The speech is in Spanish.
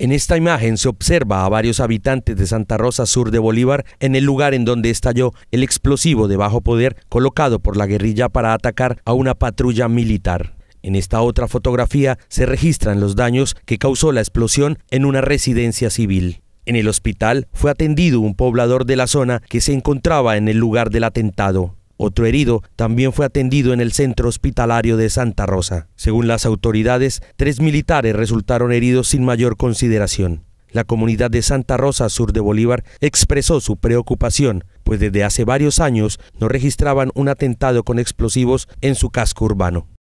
En esta imagen se observa a varios habitantes de Santa Rosa Sur de Bolívar en el lugar en donde estalló el explosivo de bajo poder colocado por la guerrilla para atacar a una patrulla militar. En esta otra fotografía se registran los daños que causó la explosión en una residencia civil. En el hospital fue atendido un poblador de la zona que se encontraba en el lugar del atentado. Otro herido también fue atendido en el centro hospitalario de Santa Rosa. Según las autoridades, tres militares resultaron heridos sin mayor consideración. La comunidad de Santa Rosa, sur de Bolívar, expresó su preocupación, pues desde hace varios años no registraban un atentado con explosivos en su casco urbano.